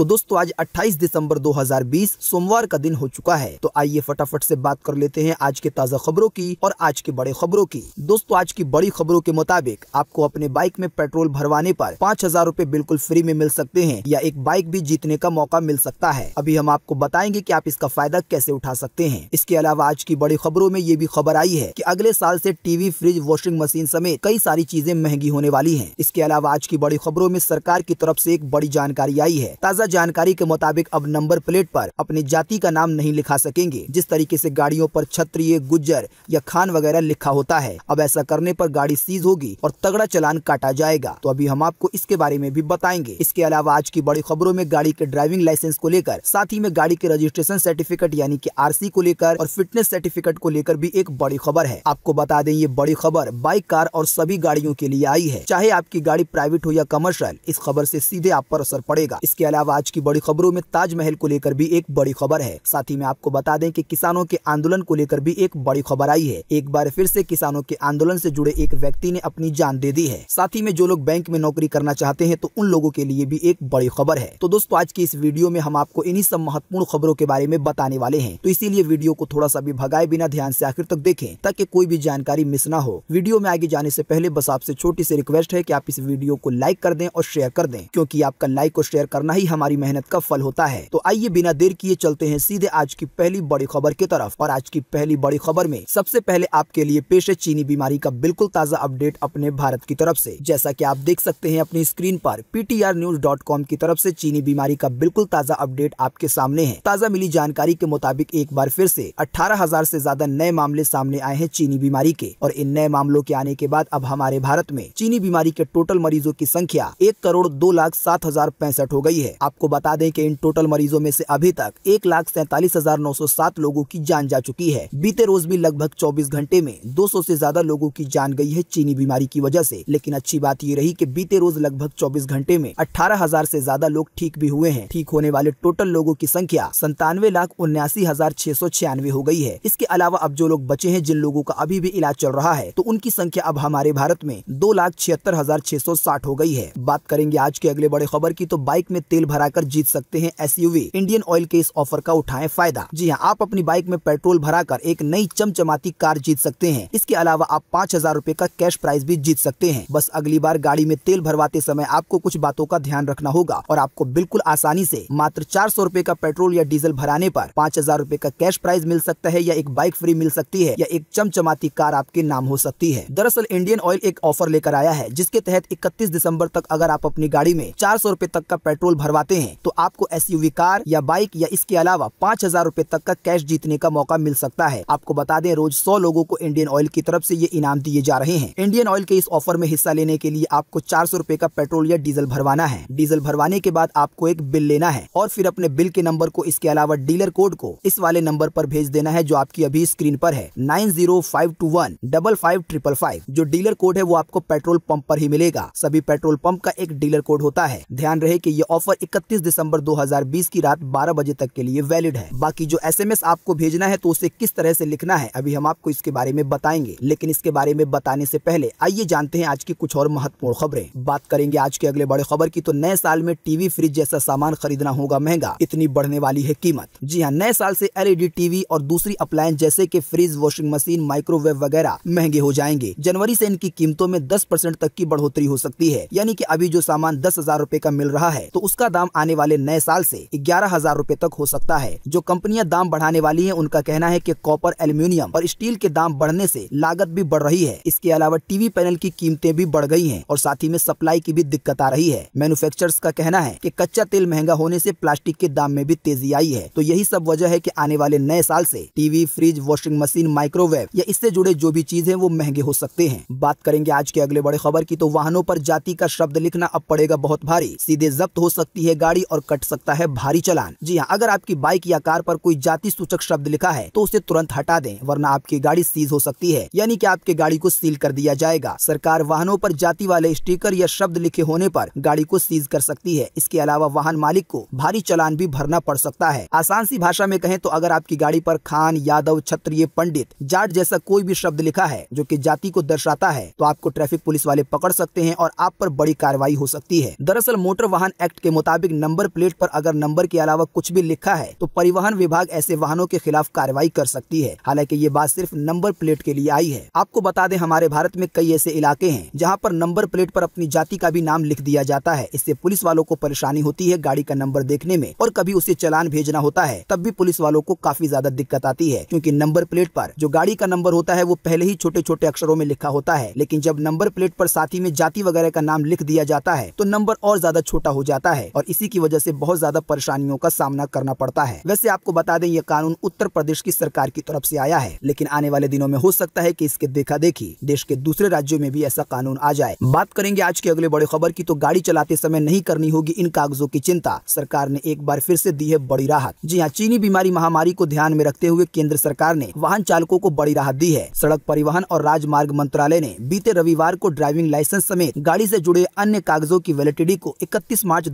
तो दोस्तों आज 28 दिसंबर 2020 सोमवार का दिन हो चुका है तो आइए फटाफट से बात कर लेते हैं आज के ताज़ा खबरों की और आज के बड़े खबरों की दोस्तों आज की बड़ी खबरों के मुताबिक आपको अपने बाइक में पेट्रोल भरवाने पर पाँच हजार रूपए बिल्कुल फ्री में मिल सकते हैं या एक बाइक भी जीतने का मौका मिल सकता है अभी हम आपको बताएंगे की आप इसका फायदा कैसे उठा सकते हैं इसके अलावा आज की बड़ी खबरों में ये भी खबर आई है की अगले साल AC TV fridge washing machine समेत कई सारी चीजें महंगी होने वाली है इसके अलावा आज की बड़ी खबरों में सरकार की तरफ ऐसी एक बड़ी जानकारी आई है ताज़ा जानकारी के मुताबिक अब नंबर प्लेट पर अपनी जाति का नाम नहीं लिखा सकेंगे जिस तरीके से गाड़ियों पर क्षत्रिय गुज्जर या खान वगैरह लिखा होता है अब ऐसा करने पर गाड़ी सीज होगी और तगड़ा चलान काटा जाएगा तो अभी हम आपको इसके बारे में भी बताएंगे इसके अलावा आज की बड़ी खबरों में गाड़ी के ड्राइविंग लाइसेंस को लेकर साथ ही में गाड़ी के रजिस्ट्रेशन सर्टिफिकेट यानी की आर को लेकर और फिटनेस सर्टिफिकेट को लेकर भी एक बड़ी खबर है आपको बता दें ये बड़ी खबर बाइक कार और सभी गाड़ियों के लिए आई है चाहे आपकी गाड़ी प्राइवेट हो या कमर्शियल इस खबर ऐसी सीधे आप पर असर पड़ेगा इसके अलावा आज की बड़ी खबरों में ताजमहल को लेकर भी एक बड़ी खबर है साथ ही में आपको बता दें कि किसानों के आंदोलन को लेकर भी एक बड़ी खबर आई है एक बार फिर से किसानों के आंदोलन से जुड़े एक व्यक्ति ने अपनी जान दे दी है साथ ही में जो लोग बैंक में नौकरी करना चाहते हैं तो उन लोगों के लिए भी एक बड़ी खबर है तो दोस्तों आज की इस वीडियो में हम आपको इन्हीं सब महत्वपूर्ण खबरों के बारे में बताने वाले हैं तो इसीलिए वीडियो को थोड़ा सा भी भगाए बिना ध्यान से आखिर तक देखें ताकि कोई भी जानकारी मिस ना हो वीडियो में आगे जाने से पहले बस आपसे छोटी सी रिक्वेस्ट है कि आप इस वीडियो को लाइक कर दें और शेयर कर दें क्योंकि आपका लाइक और शेयर करना ही हम हमारी मेहनत का फल होता है तो आइए बिना देर किए चलते हैं सीधे आज की पहली बड़ी खबर की तरफ और आज की पहली बड़ी खबर में सबसे पहले आपके लिए पेश है चीनी बीमारी का बिल्कुल ताजा अपडेट अपने भारत की तरफ ऐसी जैसा की आप देख सकते हैं अपनी स्क्रीन आरोप ptrnews.com की तरफ ऐसी चीनी बीमारी का बिल्कुल ताजा अपडेट आपके सामने है ताजा मिली जानकारी के मुताबिक एक बार फिर ऐसी अठारह हजार ऐसी ज्यादा नए मामले सामने आए हैं चीनी बीमारी के और इन नए मामलों के आने के बाद अब हमारे भारत में चीनी बीमारी के टोटल मरीजों की संख्या एक करोड़ दो लाख सात हजार पैंसठ हो गई है आपको बता दें कि इन टोटल मरीजों में से अभी तक एक लाख सैंतालीस हजार नौ सौ सात लोगों की जान जा चुकी है बीते रोज भी लगभग चौबीस घंटे में दो सौ से ज्यादा लोगों की जान गई है चीनी बीमारी की वजह से लेकिन अच्छी बात ये रही कि बीते रोज लगभग चौबीस घंटे में अठारह हजार से ज्यादा लोग ठीक भी हुए हैं ठीक होने वाले टोटल लोगों की संख्या संतानवे लाख उन्यासी हजार छह सौ छियानवे हो गई है इसके अलावा अब जो लोग बचे हैं जिन लोगों का अभी भी इलाज चल रहा है तो उनकी संख्या अब हमारे भारत में दो लाख छिहत्तर हजार छह सौ साठ हो गई है बात करेंगे आज के अगले बड़े खबर की तो बाइक में तेल भरा भराकर जीत सकते हैं एसयूवी इंडियन ऑयल के इस ऑफर का उठाए फायदा जी हाँ आप अपनी बाइक में पेट्रोल भराकर एक नई चमचमाती कार जीत सकते हैं इसके अलावा आप पाँच हजार रूपए का कैश प्राइज भी जीत सकते हैं बस अगली बार गाड़ी में तेल भरवाते समय आपको कुछ बातों का ध्यान रखना होगा और आपको बिल्कुल आसानी ऐसी मात्र चार सौ रूपए का पेट्रोल या डीजल भराने आरोप पाँच हजार रूपए का कैश प्राइज मिल सकता है या एक बाइक फ्री मिल सकती है या एक चमचमाती कार आपके नाम हो सकती है दरअसल इंडियन ऑयल एक ऑफर लेकर आया है जिसके तहत इकतीस दिसम्बर तक अगर आप अपनी गाड़ी में चार सौ तक का पेट्रोल भरवाते चाहते हैं तो आपको एस कार या बाइक या इसके अलावा पाँच हजार रूपए तक का कैश जीतने का मौका मिल सकता है आपको बता दें रोज सौ लोगों को इंडियन ऑयल की तरफ से ये इनाम दिए जा रहे हैं इंडियन ऑयल के इस ऑफर में हिस्सा लेने के लिए आपको चार सौ रूपए का पेट्रोल या डीजल भरवाना है डीजल भरवाने के बाद आपको एक बिल लेना है और फिर अपने बिल के नंबर को इसके अलावा डीलर कोड को इस वाले नंबर आरोप भेज देना है जो आपकी अभी स्क्रीन आरोप है nine zero five two one double five triple five जो डीलर कोड है वो आपको पेट्रोल पंप आरोप ही मिलेगा सभी पेट्रोल पंप का एक डीलर कोड होता है ध्यान रहे की ये ऑफर 31 दिसंबर 2020 की रात 12 बजे तक के लिए वैलिड है बाकी जो एसएमएस आपको भेजना है तो उसे किस तरह से लिखना है अभी हम आपको इसके बारे में बताएंगे लेकिन इसके बारे में बताने से पहले आइए जानते हैं आज की कुछ और महत्वपूर्ण खबरें बात करेंगे आज के अगले बड़े खबर की तो नए साल में टीवी फ्रिज जैसा सामान खरीदना होगा महंगा इतनी बढ़ने वाली है कीमत जी हाँ नए साल से एलईडी टीवी e और दूसरी अप्लायंस जैसे की फ्रिज वॉशिंग मशीन माइक्रोवेव वगैरह महंगे हो जाएंगे जनवरी से इनकी कीमतों में दस परसेंट तक की बढ़ोतरी हो सकती है यानी कि अभी जो सामान दस हजार रूपए का मिल रहा है तो उसका दाम आने वाले नए साल से ग्यारह हजार रूपए तक हो सकता है जो कंपनियां दाम बढ़ाने वाली हैं उनका कहना है कि कॉपर एल्यूमिनियम और स्टील के दाम बढ़ने से लागत भी बढ़ रही है इसके अलावा टीवी पैनल की कीमतें भी बढ़ गई हैं और साथ ही में सप्लाई की भी दिक्कत आ रही है मैनुफेक्चर का कहना है की कच्चा तेल महंगा होने ऐसी प्लास्टिक के दाम में भी तेजी आई है तो यही सब वजह है की आने वाले नए साल AC TV fridge washing machine microwave या इससे जुड़े जो भी चीज है वो महंगे हो सकते हैं बात करेंगे आज के अगले बड़े खबर की तो वाहनों पर जाति का शब्द लिखना अब पड़ेगा बहुत भारी सीधे जब्त हो सकती है गाड़ी और कट सकता है भारी चलान जी हाँ अगर आपकी बाइक या कार पर कोई जाति सूचक शब्द लिखा है तो उसे तुरंत हटा दें वरना आपकी गाड़ी सीज हो सकती है यानी कि आपकी गाड़ी को सील कर दिया जाएगा सरकार वाहनों पर जाति वाले स्टिकर या शब्द लिखे होने पर गाड़ी को सीज कर सकती है इसके अलावा वाहन मालिक को भारी चलान भी भरना पड़ सकता है आसान सी भाषा में कहें तो अगर आपकी गाड़ी पर खान यादव क्षत्रिय पंडित जाट जैसा कोई भी शब्द लिखा है जो की जाति को दर्शाता है तो आपको ट्रैफिक पुलिस वाले पकड़ सकते हैं और आप पर बड़ी कार्रवाई हो सकती है दरअसल मोटर वाहन एक्ट के मुताबिक ट्रैफिक नंबर प्लेट पर अगर नंबर के अलावा कुछ भी लिखा है तो परिवहन विभाग ऐसे वाहनों के खिलाफ कार्रवाई कर सकती है हालांकि ये बात सिर्फ नंबर प्लेट के लिए आई है आपको बता दें हमारे भारत में कई ऐसे इलाके हैं जहाँ पर नंबर प्लेट पर अपनी जाति का भी नाम लिख दिया जाता है इससे पुलिस वालों को परेशानी होती है गाड़ी का नंबर देखने में और कभी उसे चलान भेजना होता है तब भी पुलिस वालों को काफी ज्यादा दिक्कत आती है क्यूँकी नंबर प्लेट आरोप जो गाड़ी का नंबर होता है वो पहले ही छोटे छोटे अक्षरों में लिखा होता है लेकिन जब नंबर प्लेट आरोप साथी में जाति वगैरह का नाम लिख दिया जाता है तो नंबर और ज्यादा छोटा हो जाता है और इसी की वजह से बहुत ज्यादा परेशानियों का सामना करना पड़ता है वैसे आपको बता दें ये कानून उत्तर प्रदेश की सरकार की तरफ से आया है लेकिन आने वाले दिनों में हो सकता है की इसके देखा देखी देश के दूसरे राज्यों में भी ऐसा कानून आ जाए बात करेंगे आज की अगले बड़े खबर की तो गाड़ी चलाते समय नहीं करनी होगी इन कागजों की चिंता सरकार ने एक बार फिर ऐसी दी है बड़ी राहत जी हाँ चीनी बीमारी महामारी को ध्यान में रखते हुए केंद्र सरकार ने वाहन चालकों को बड़ी राहत दी है सड़क परिवहन और राजमार्ग मंत्रालय ने बीते रविवार को ड्राइविंग लाइसेंस समेत गाड़ी से जुड़े अन्य कागजों की वैलिडिटी को 31 मार्च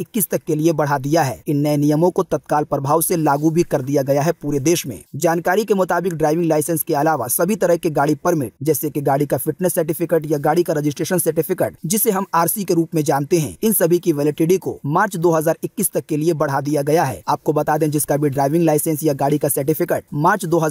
2021 तक के लिए बढ़ा दिया है इन नए नियमों को तत्काल प्रभाव से लागू भी कर दिया गया है पूरे देश में जानकारी के मुताबिक ड्राइविंग लाइसेंस के अलावा सभी तरह के गाड़ी परमिट जैसे की गाड़ी का फिटनेस सर्टिफिकेट या गाड़ी का रजिस्ट्रेशन सर्टिफिकेट जिसे हम आर के रूप में जानते हैं इन सभी की वैलिडिटी को मार्च दो तक के लिए बढ़ा दिया गया है आपको बता दें जिसका भी ड्राइविंग लाइसेंस या गाड़ी का सर्टिफिकेट मार्च दो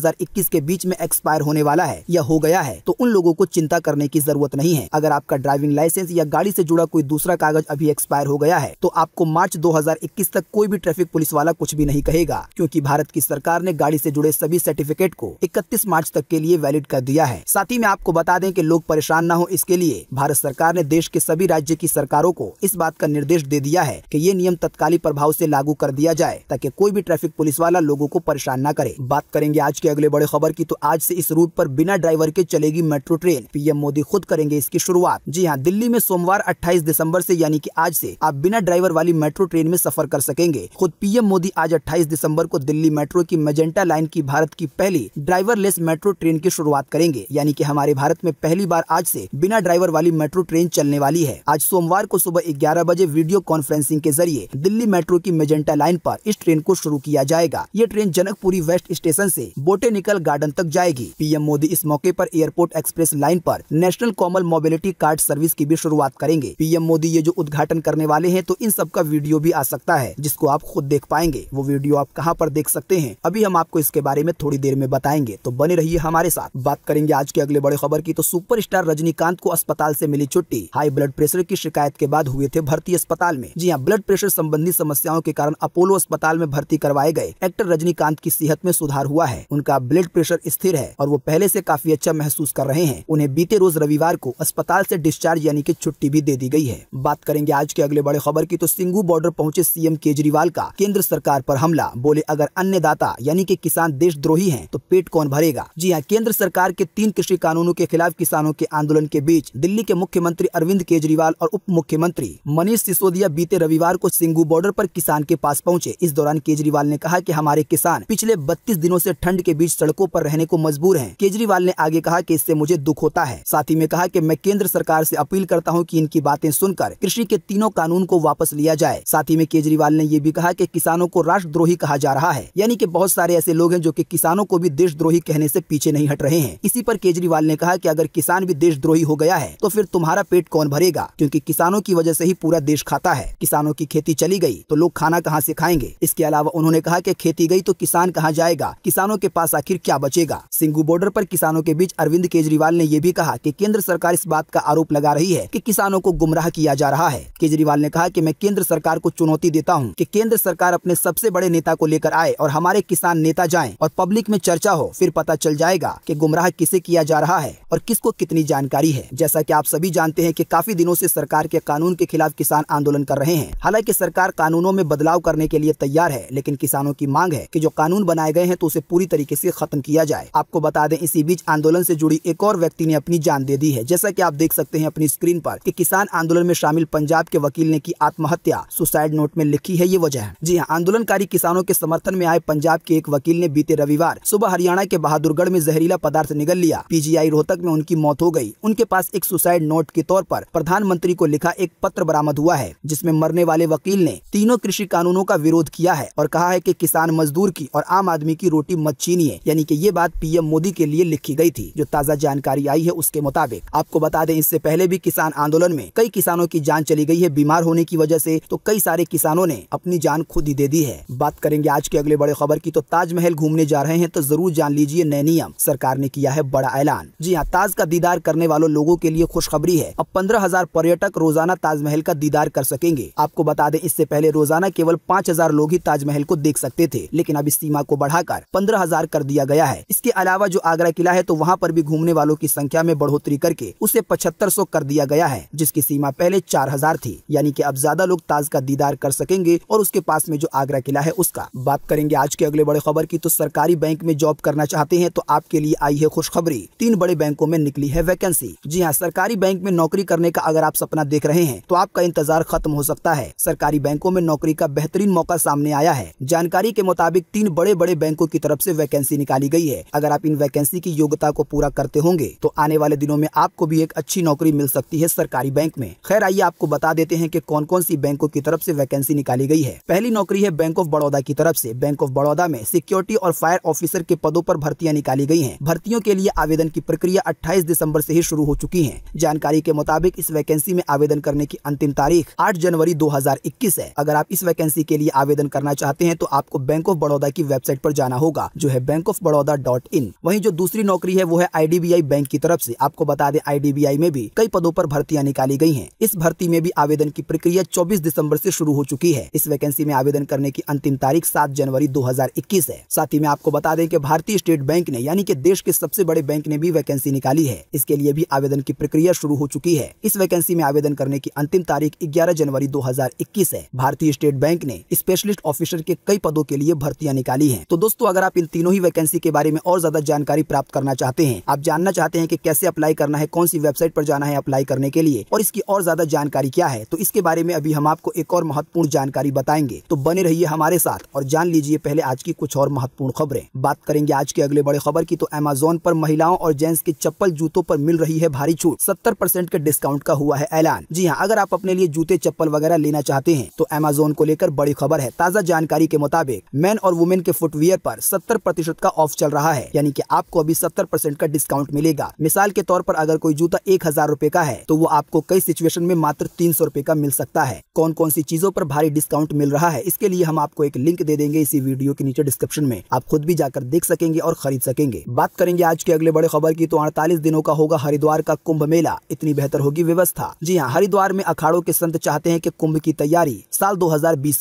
के बीच में एक्सपायर होने वाला है या हो गया है तो उन लोगों को चिंता करने की जरूरत नहीं है अगर आपका ड्राइविंग लाइसेंस या गाड़ी से जुड़ा कोई दूसरा कागज अभी एक्सपायर हो गया है तो आप को मार्च 2021 तक कोई भी ट्रैफिक पुलिस वाला कुछ भी नहीं कहेगा क्योंकि भारत की सरकार ने गाड़ी से जुड़े सभी सर्टिफिकेट को 31 मार्च तक के लिए वैलिड कर दिया है साथ ही मैं आपको बता दें कि लोग परेशान न हो इसके लिए भारत सरकार ने देश के सभी राज्य की सरकारों को इस बात का निर्देश दे दिया है की ये नियम तत्कालीन प्रभाव ऐसी लागू कर दिया जाए ताकि कोई भी ट्रैफिक पुलिस वाला लोगो को परेशान न करे बात करेंगे आज के अगले बड़े खबर की तो आज ऐसी इस रूट आरोप बिना ड्राइवर के चलेगी मेट्रो ट्रेन पीएम मोदी खुद करेंगे इसकी शुरुआत जी हाँ दिल्ली में सोमवार अट्ठाईस दिसम्बर ऐसी यानी की आज ऐसी आप बिना ड्राइवर वाले वाली मेट्रो ट्रेन में सफर कर सकेंगे खुद पीएम मोदी आज 28 दिसंबर को दिल्ली मेट्रो की मेजेंटा लाइन की भारत की पहली ड्राइवरलेस मेट्रो ट्रेन की शुरुआत करेंगे यानी कि हमारे भारत में पहली बार आज से बिना ड्राइवर वाली मेट्रो ट्रेन चलने वाली है आज सोमवार को सुबह ग्यारह बजे वीडियो कॉन्फ्रेंसिंग के जरिए दिल्ली मेट्रो की मेजेंटा लाइन आरोप इस ट्रेन को शुरू किया जाएगा ये ट्रेन जनकपुरी वेस्ट स्टेशन ऐसी बोटेनिकल गार्डन तक जाएगी पीएम मोदी इस मौके आरोप एयरपोर्ट एक्सप्रेस लाइन आरोप national common mobility card service की भी शुरुआत करेंगे पीएम मोदी ये जो उद्घाटन करने वाले हैं तो इन सब का वीडियो भी आ सकता है जिसको आप खुद देख पाएंगे वो वीडियो आप कहाँ पर देख सकते हैं अभी हम आपको इसके बारे में थोड़ी देर में बताएंगे तो बने रहिए हमारे साथ बात करेंगे आज के अगले बड़े खबर की तो सुपर रजनीकांत को अस्पताल ऐसी मिली छुट्टी हाई ब्लड प्रेशर की शिकायत के बाद हुए थे भर्ती अस्पताल में जी हाँ ब्लड प्रेशर संबंधी समस्याओं के कारण अपोलो अस्पताल में भर्ती करवाए गए एक्टर रजनीकांत की सेहत में सुधार हुआ है उनका ब्लड प्रेशर स्थिर है और वो पहले से काफी अच्छा महसूस कर रहे हैं उन्हें बीते रोज रविवार को अस्पताल से डिस्चार्ज यानी कि छुट्टी भी दे दी गई है बात करेंगे आज के अगले बड़े खबर की तो सिंह सिंगू बॉर्डर पहुंचे सीएम केजरीवाल का केंद्र सरकार पर हमला बोले अगर अन्य दाता यानी कि किसान देशद्रोही हैं तो पेट कौन भरेगा जी हाँ केंद्र सरकार के तीन कृषि कानूनों के खिलाफ किसानों के आंदोलन के बीच दिल्ली के मुख्यमंत्री अरविंद केजरीवाल और उप मुख्यमंत्री मनीष सिसोदिया बीते रविवार को सिंगू बॉर्डर आरोप किसान के पास पहुँचे इस दौरान केजरीवाल ने कहा की हमारे किसान पिछले बत्तीस दिनों ऐसी ठंड के बीच सड़कों आरोप रहने को मजबूर है केजरीवाल ने आगे कहा की इससे मुझे दुख होता है साथ ही में कहा की मैं केंद्र सरकार ऐसी अपील करता हूँ की इनकी बातें सुनकर कृषि के तीनों कानून को वापस लिया जाए साथ ही में केजरीवाल ने ये भी कहा कि किसानों को राष्ट्रद्रोही कहा जा रहा है यानी कि बहुत सारे ऐसे लोग हैं जो कि किसानों को भी देशद्रोही कहने से पीछे नहीं हट रहे हैं इसी पर केजरीवाल ने कहा कि अगर किसान भी देशद्रोही हो गया है तो फिर तुम्हारा पेट कौन भरेगा क्योंकि किसानों की वजह से ही पूरा देश खाता है किसानों की खेती चली गई तो लोग खाना कहाँ से खाएंगे इसके अलावा उन्होंने कहा कि खेती गई तो किसान कहाँ जाएगा किसानों के पास आखिर क्या बचेगा सिंगू बॉर्डर पर किसानों के बीच अरविंद केजरीवाल ने यह भी कहा कि केंद्र सरकार इस बात का आरोप लगा रही है कि किसानों को गुमराह किया जा रहा है केजरीवाल ने कहा कि मैं केंद्र सरकार को चुनौती देता हूँ कि केंद्र सरकार अपने सबसे बड़े नेता को लेकर आए और हमारे किसान नेता जाए और पब्लिक में चर्चा हो फिर पता चल जाएगा की गुमराह किसे किया जा रहा है और किसको कितनी जानकारी है जैसा की आप सभी जानते हैं की काफी दिनों ऐसी सरकार के कानून के खिलाफ किसान आंदोलन कर रहे हैं हालांकि सरकार कानूनों में बदलाव करने के लिए तैयार है लेकिन किसानों की मांग है की जो कानून बनाए गए हैं तो उसे पूरी तरीके ऐसी खत्म किया जाए आपको बता दें इसी बीच आंदोलन से जुड़ी एक और व्यक्ति ने अपनी जान दे दी है जैसा कि आप देख सकते हैं अपनी स्क्रीन पर कि किसान आंदोलन में शामिल पंजाब के वकील ने की आत्महत्या किया सुसाइड नोट में लिखी है ये वजह है जी हाँ आंदोलनकारी किसानों के समर्थन में आए पंजाब के एक वकील ने बीते रविवार सुबह हरियाणा के बहादुरगढ़ में जहरीला पदार्थ निगल लिया पीजीआई रोहतक में उनकी मौत हो गयी उनके पास एक सुसाइड नोट के तौर पर प्रधानमंत्री को लिखा एक पत्र बरामद हुआ है जिसमे मरने वाले वकील ने तीनों कृषि कानूनों का विरोध किया है और कहा है की किसान मजदूर की और आम आदमी की रोटी मत छीनिए यानी की ये बात पीएम मोदी के लिए लिखी गयी थी जो ताजा जानकारी आई है उसके मुताबिक आपको बता दें इससे पहले भी किसान आंदोलन में कई किसानों की जान चली गई है बीमार होने की वजह से तो कई सारे किसानों ने अपनी जान खुद ही दे दी है बात करेंगे आज के अगले बड़े खबर की तो ताजमहल घूमने जा रहे हैं तो जरूर जान लीजिए नए नियम सरकार ने किया है बड़ा ऐलान जी हाँ ताज का दीदार करने वालों लोगों के लिए खुशखबरी है अब पंद्रह हजार पर्यटक रोजाना ताजमहल का दीदार कर सकेंगे आपको बता दें इससे पहले रोजाना केवल पाँच हजार लोग ही ताजमहल को देख सकते थे लेकिन अब इस सीमा को बढ़ाकर पंद्रह हजार कर दिया गया है इसके अलावा जो आगरा किला है तो वहाँ पर भी घूमने वालों की संख्या में बढ़ोतरी करके उसे पचहत्तर कर दिया गया है जिसकी सीमा पहले चार हजार थी यानी की अब ज्यादा लोग मुमताज का दीदार कर सकेंगे और उसके पास में जो आगरा किला है उसका बात करेंगे आज के अगले बड़े खबर की तो सरकारी बैंक में जॉब करना चाहते हैं तो आपके लिए आई है खुशखबरी तीन बड़े बैंकों में निकली है वैकेंसी जी हाँ सरकारी बैंक में नौकरी करने का अगर आप सपना देख रहे हैं तो आपका इंतजार खत्म हो सकता है सरकारी बैंकों में नौकरी का बेहतरीन मौका सामने आया है जानकारी के मुताबिक तीन बड़े बड़े बैंकों की तरफ से वैकेंसी निकाली गई है अगर आप इन वैकेंसी की योग्यता को पूरा करते होंगे तो आने वाले दिनों में आपको भी एक अच्छी नौकरी मिल सकती है सरकारी बैंक में खैर आइए आपको बता देते हैं की कौन कौन सी बैंक बैंकों की तरफ से वैकेंसी निकाली गई है पहली नौकरी है बैंक ऑफ बड़ौदा की तरफ से बैंक ऑफ बड़ौदा में सिक्योरिटी और फायर ऑफिसर के पदों पर भर्तियां निकाली गई हैं। भर्तियों के लिए आवेदन की प्रक्रिया 28 दिसंबर से ही शुरू हो चुकी है जानकारी के मुताबिक इस वैकेंसी में आवेदन करने की अंतिम तारीख आठ जनवरी दो है अगर आप इस वैकेंसी के लिए आवेदन करना चाहते हैं तो आपको बैंक ऑफ बड़ौदा की वेबसाइट आरोप जाना होगा जो है bank of Baroda dot in वही जो दूसरी नौकरी है वो है आई बैंक की तरफ ऐसी आपको बता दें आई में भी कई पदों आरोप भर्तियाँ निकाली गयी है इस भर्ती में भी आवेदन की प्रक्रिया चौबीस दिसंबर से शुरू हो चुकी है इस वैकेंसी में आवेदन करने की अंतिम तारीख सात जनवरी दो है साथ ही मैं आपको बता दें की भारतीय स्टेट बैंक ने यानी की देश के सबसे बड़े बैंक ने भी वैकेंसी निकाली है इसके लिए भी आवेदन की प्रक्रिया शुरू हो चुकी है इस वैकेंसी में आवेदन करने की अंतिम तारीख ग्यारह जनवरी दो है भारतीय स्टेट बैंक ने स्पेशलिस्ट ऑफिसर के कई पदों के लिए भर्तियां निकाली है तो दोस्तों अगर आप इन तीनों ही वैकेंसी के बारे में और ज्यादा जानकारी प्राप्त करना चाहते हैं आप जानना चाहते हैं की कैसे अप्लाई करना है कौन सी वेबसाइट पर जाना है अप्लाई करने के लिए और इसकी और ज्यादा जानकारी क्या है तो इसके बारे में अभी हम आप आपको एक और महत्वपूर्ण जानकारी बताएंगे तो बने रहिए हमारे साथ और जान लीजिए पहले आज की कुछ और महत्वपूर्ण खबरें बात करेंगे आज के अगले बड़े खबर की तो अमेजोन पर महिलाओं और जेंट्स के चप्पल जूतों पर मिल रही है भारी छूट सत्तर परसेंट के डिस्काउंट का हुआ है ऐलान जी हाँ अगर आप अपने लिए जूते चप्पल वगैरह लेना चाहते हैं तो अमेजोन को लेकर बड़ी खबर है ताजा जानकारी के मुताबिक मैन और वुमेन के फुटवेयर पर सत्तर प्रतिशत का ऑफ चल रहा है यानी कि आपको अभी सत्तर परसेंट का डिस्काउंट मिलेगा मिसाल के तौर पर अगर कोई जूता एक हजार रूपए का है तो वो आपको कई सिचुएशन में मात्र तीन सौ रूपए का मिल सकता है कौन कौन कौन सी चीजों पर भारी डिस्काउंट मिल रहा है इसके लिए हम आपको एक लिंक दे देंगे इसी वीडियो के नीचे डिस्क्रिप्शन में आप खुद भी जाकर देख सकेंगे और खरीद सकेंगे बात करेंगे आज के अगले बड़े खबर की तो अड़तालीस दिनों का होगा हरिद्वार का कुंभ मेला इतनी बेहतर होगी व्यवस्था जी हाँ हरिद्वार में अखाड़ों के संत चाहते हैं की कुंभ की तैयारी साल दो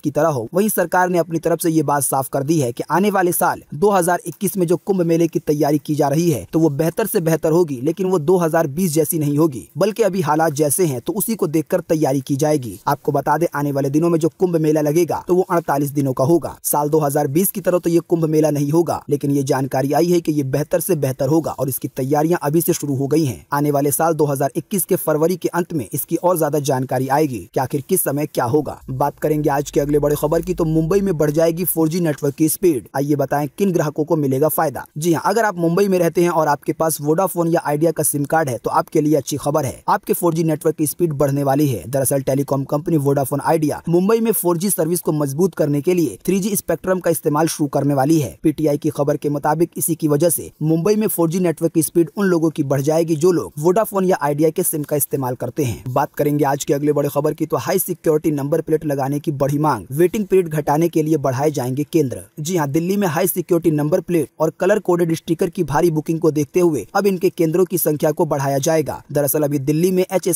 की तरह हो वही सरकार ने अपनी तरफ ऐसी ये बात साफ कर दी है की आने वाले साल दो में जो कुंभ मेले की तैयारी की जा रही है तो वो बेहतर ऐसी बेहतर होगी लेकिन वो दो जैसी नहीं होगी बल्कि अभी हालात जैसे है तो उसी को देख तैयारी की जाएगी आपको बता बता आने वाले दिनों में जो कुंभ मेला लगेगा तो वो अड़तालीस दिनों का होगा साल दो की तरह तो ये कुंभ मेला नहीं होगा लेकिन ये जानकारी आई है की ये बेहतर ऐसी बेहतर होगा और इसकी तैयारियाँ अभी ऐसी शुरू हो गयी है आने वाले साल दो के फरवरी के अंत में इसकी और ज्यादा जानकारी आएगी की आखिर किस समय क्या होगा बात करेंगे आज के अगले बड़े खबर की तो मुंबई में बढ़ जाएगी फोर नेटवर्क की स्पीड आइए बताएं किन ग्राहकों को मिलेगा फायदा जी हाँ अगर आप मुंबई में रहते हैं और आपके पास वोडाफोन या आइडिया का सिम कार्ड है तो आपके लिए अच्छी खबर है आपके फोर नेटवर्क की स्पीड बढ़ने वाली है दरअसल telecom company Voda Vodafone Idea Mumbai में फोर सर्विस को मजबूत करने के लिए थ्री स्पेक्ट्रम का इस्तेमाल शुरू करने वाली है पीटीआई की खबर के मुताबिक इसी की वजह से मुंबई में फोर नेटवर्क की स्पीड उन लोगों की बढ़ जाएगी जो लोग वोडाफोन या आइडिया के सिम का इस्तेमाल करते हैं बात करेंगे आज के अगले बड़ी खबर की तो हाई सिक्योरिटी नंबर प्लेट लगाने की बड़ी मांग वेटिंग पीरियड घटाने के लिए बढ़ाए जाएंगे केंद्र जी हाँ दिल्ली में हाई सिक्योरिटी नंबर प्लेट और कलर कोडेड स्टिकर की भारी बुकिंग को देखते हुए अब इनके केंद्रों की संख्या को बढ़ाया जाएगा दरअसल अभी दिल्ली में एच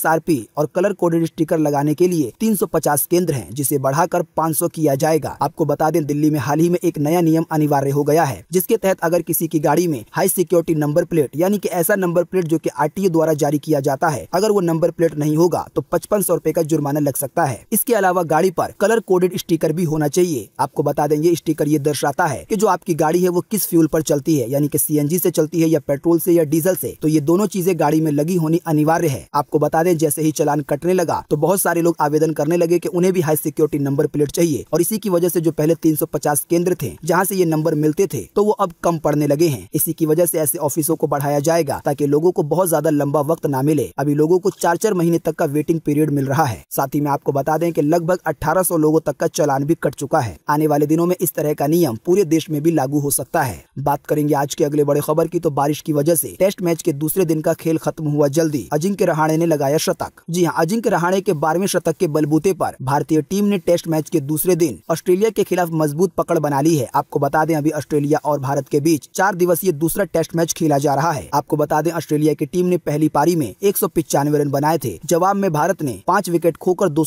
और कलर कोडेड स्टिकर लगाने के लिए तीन 150 केंद्र हैं जिसे बढ़ाकर 500 किया जाएगा आपको बता दें दिल्ली में हाल ही में एक नया नियम अनिवार्य हो गया है जिसके तहत अगर किसी की गाड़ी में हाई सिक्योरिटी नंबर प्लेट यानी कि ऐसा नंबर प्लेट जो कि आरटीए द्वारा जारी किया जाता है अगर वो नंबर प्लेट नहीं होगा तो पचपन सौ रूपए का जुर्माना लग सकता है इसके अलावा गाड़ी आरोप कलर कोडेड स्टीकर भी होना चाहिए आपको बता दें ये स्टीकर ये दर्शाता है की जो आपकी गाड़ी है वो किस फ्यूल आरोप चलती है यानी की सी एन चलती है या पेट्रोल ऐसी या डीजल ऐसी तो ये दोनों चीजें गाड़ी में लगी होनी अनिवार्य है आपको बता दें जैसे ही चलान कटने लगा तो बहुत सारे लोग आवेदन करने लगे कि उन्हें भी हाई सिक्योरिटी नंबर प्लेट चाहिए और इसी की वजह से जो पहले 350 केंद्र थे जहाँ से ये नंबर मिलते थे तो वो अब कम पड़ने लगे हैं इसी की वजह से ऐसे ऑफिसों को बढ़ाया जाएगा ताकि लोगों को बहुत ज्यादा लंबा वक्त ना मिले अभी लोगों को चार चार महीने तक का वेटिंग पीरियड मिल रहा है साथ ही मैं आपको बता दें की लगभग अठारह लोगों तक का चलान भी कट चुका है आने वाले दिनों में इस तरह का नियम पूरे देश में भी लागू हो सकता है बात करेंगे आज के अगले बड़े खबर की तो बारिश की वजह ऐसी टेस्ट मैच के दूसरे दिन का खेल खत्म हुआ जल्दी अजिंक्य रहाणे ने लगाया शतक जी हाँ अजिंक्य रहाणे के बारहवें शतक के बलबूते मौके पर भारतीय टीम ने टेस्ट मैच के दूसरे दिन ऑस्ट्रेलिया के खिलाफ मजबूत पकड़ बना ली है आपको बता दें अभी ऑस्ट्रेलिया और भारत के बीच चार दिवसीय दूसरा टेस्ट मैच खेला जा रहा है आपको बता दें ऑस्ट्रेलिया की टीम ने पहली पारी में एक रन बनाए थे जवाब में भारत ने पाँच विकेट खोकर दो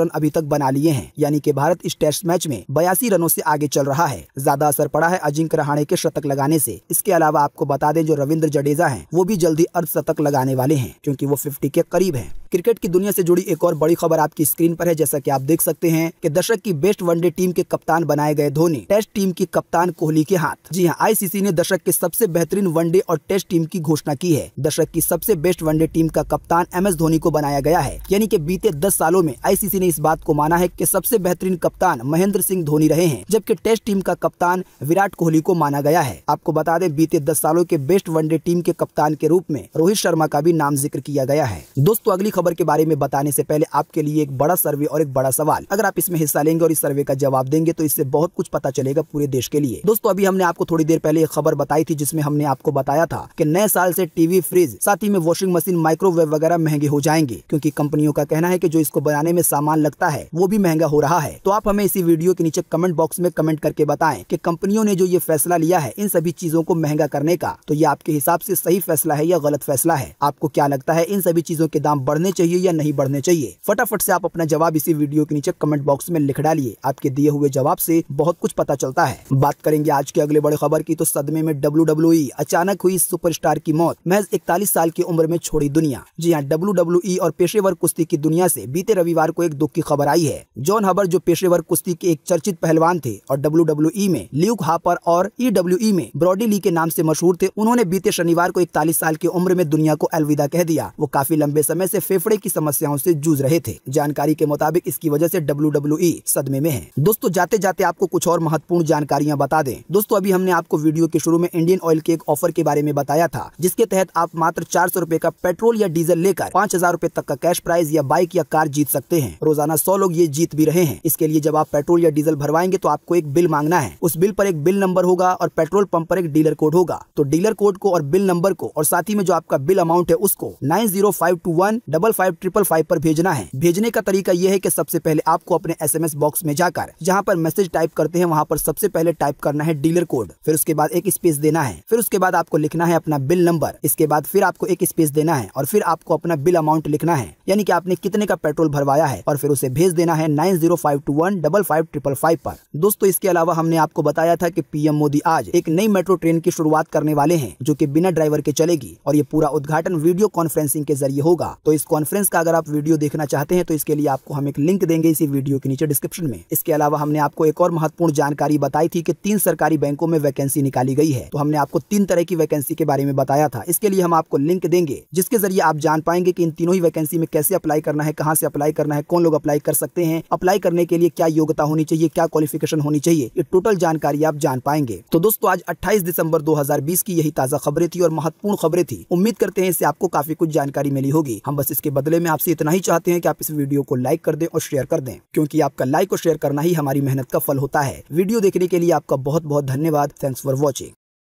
रन अभी तक बना लिए हैं यानी की भारत इस टेस्ट मैच में बयासी रनों ऐसी आगे चल रहा है ज्यादा असर पड़ा है अजिंक रहाणे के शतक लगाने ऐसी इसके अलावा आपको बता दें जो रविंद्र जडेजा है वो भी जल्दी अर्धशतक लगाने वाले हैं क्योंकि वो 50 के करीब हैं क्रिकेट की दुनिया से जुड़ी एक और बड़ी खबर आपकी स्क्रीन पर है जैसा कि आप देख सकते हैं कि दशक की बेस्ट वनडे टीम के कप्तान बनाए गए धोनी टेस्ट टीम की कप्तान कोहली के हाथ जी हाँ आईसीसी ने दशक के सबसे बेहतरीन वनडे और टेस्ट टीम की घोषणा की है दशक की सबसे बेस्ट वनडे टीम का कप्तान एम एस धोनी को बनाया गया है यानी कि बीते दस सालों में आईसीसी ने इस बात को माना है कि सबसे बेहतरीन कप्तान महेंद्र सिंह धोनी रहे हैं जबकि टेस्ट टीम का कप्तान विराट कोहली को माना गया है आपको बता दें बीते दस सालों के बेस्ट वनडे टीम के कप्तान के रूप में रोहित शर्मा का भी नाम जिक्र किया गया है दोस्तों अगली खबर के बारे में बताने से पहले आपके लिए एक बड़ा सा सर्वे और एक बड़ा सवाल अगर आप इसमें हिस्सा लेंगे और इस सर्वे का जवाब देंगे तो इससे बहुत कुछ पता चलेगा पूरे देश के लिए दोस्तों अभी हमने आपको थोड़ी देर पहले एक खबर बताई थी जिसमें हमने आपको बताया था कि नए साल से टीवी फ्रिज साथ ही में वॉशिंग मशीन माइक्रोवेव वगैरह महंगे हो जाएंगे क्योंकि कंपनियों का कहना है कि जो इसको बनाने में सामान लगता है वो भी महंगा हो रहा है तो आप हमें इसी वीडियो के नीचे कमेंट बॉक्स में कमेंट करके बताएं कि कंपनियों ने जो ये फैसला लिया है इन सभी चीजों को महंगा करने का तो ये आपके हिसाब से सही फैसला है या गलत फैसला है आपको क्या लगता है इन सभी चीजों के दाम बढ़ने चाहिए या नहीं बढ़ने चाहिए फटाफट से आप अपना जवाब जवाब इसी वीडियो के नीचे कमेंट बॉक्स में लिख डालिए आपके दिए हुए जवाब से बहुत कुछ पता चलता है बात करेंगे आज के अगले बड़े खबर की तो सदमे में डब्ल्यू e अचानक हुई सुपरस्टार की मौत महज इकतालीस साल की उम्र में छोड़ी दुनिया जी हाँ डब्ल्यू e और पेशेवर कुश्ती की दुनिया से बीते रविवार को एक दुख की खबर आई है जॉन हबर जो पेशेवर कुश्ती के एक चर्चित पहलवान थे और डब्ल्यू e में ल्यूक हापर और ई में ब्रॉडी ली के नाम से मशहूर थे उन्होंने बीते शनिवार को इकतालीस साल की उम्र में दुनिया को अलविदा कह दिया वो काफी लंबे समय से फेफड़े की समस्याओं से जूझ रहे थे जानकारी के मुताबिक इसकी वजह से डब्ल्यू e सदमे में है दोस्तों जाते जाते आपको कुछ और महत्वपूर्ण जानकारियां बता दें दोस्तों अभी हमने आपको वीडियो के शुरू में इंडियन ऑयल के एक ऑफर के बारे में बताया था जिसके तहत आप मात्र चार सौ का पेट्रोल या डीजल लेकर पाँच हजार रूपए तक का कैश प्राइज या बाइक या कार जीत सकते हैं रोजाना सौ लोग ये जीत भी रहे हैं इसके लिए जब आप पेट्रोल या डीजल भरवाएंगे तो आपको एक बिल मांगना है उस बिल पर एक बिल नंबर होगा और पेट्रोल पंप पर एक डीलर कोड होगा तो डीलर कोड को और बिल नंबर को और साथ ही में जो आपका बिल अमाउंट है उसको nine zero five two one double five triple five पर भेजना है भेजने का तरीका यह है कि सबसे पहले आपको अपने एसएमएस बॉक्स में जाकर जहाँ पर मैसेज टाइप करते हैं वहाँ पर सबसे पहले टाइप करना है डीलर कोड फिर उसके बाद एक स्पेस देना है फिर उसके बाद आपको लिखना है अपना बिल नंबर इसके बाद फिर आपको एक स्पेस देना है और फिर आपको अपना बिल अमाउंट लिखना है यानी कि आपने कितने का पेट्रोल भरवाया है और फिर उसे भेज देना है nine zero five two one double five triple five पर दोस्तों इसके अलावा हमने आपको बताया था की पीएम मोदी आज एक नई मेट्रो ट्रेन की शुरुआत करने वाले है जो की बिना ड्राइवर के चलेगी और ये पूरा उद्घाटन वीडियो कॉन्फ्रेंसिंग के जरिए होगा तो इस कॉन्फ्रेंस का अगर आप वीडियो देखना चाहते हैं तो इसके लिए आप आपको हम एक लिंक देंगे इसी वीडियो के नीचे डिस्क्रिप्शन में इसके अलावा हमने आपको एक और महत्वपूर्ण जानकारी बताई थी कि तीन सरकारी बैंकों में वैकेंसी निकाली गई है तो हमने आपको तीन तरह की वैकेंसी के बारे में बताया था इसके लिए हम आपको लिंक देंगे जिसके जरिए आप जान पाएंगे की इन तीनों ही वैकेंसी में कैसे अप्लाई करना है कहाँ से अप्लाई करना है कौन लोग अप्लाई कर सकते हैं अप्लाई करने के लिए क्या योग्यता होनी चाहिए क्या क्वालिफिकेशन होनी चाहिए ये टोटल जानकारी आप जान पाएंगे तो दोस्तों आज अट्ठाईस दिसंबर दो की यही ताजा खबरें थी और महत्वपूर्ण खबरें थी उम्मीद करते हैं इससे आपको काफी कुछ जानकारी मिली होगी हम बस इसके बदले में आपसे इतना ही चाहते हैं कि आप इस वीडियो को लाइक लाइक कर दें और शेयर कर दें क्योंकि आपका लाइक और शेयर करना ही हमारी मेहनत का फल होता है वीडियो देखने के लिए आपका बहुत बहुत धन्यवाद थैंक्स फॉर वॉचिंग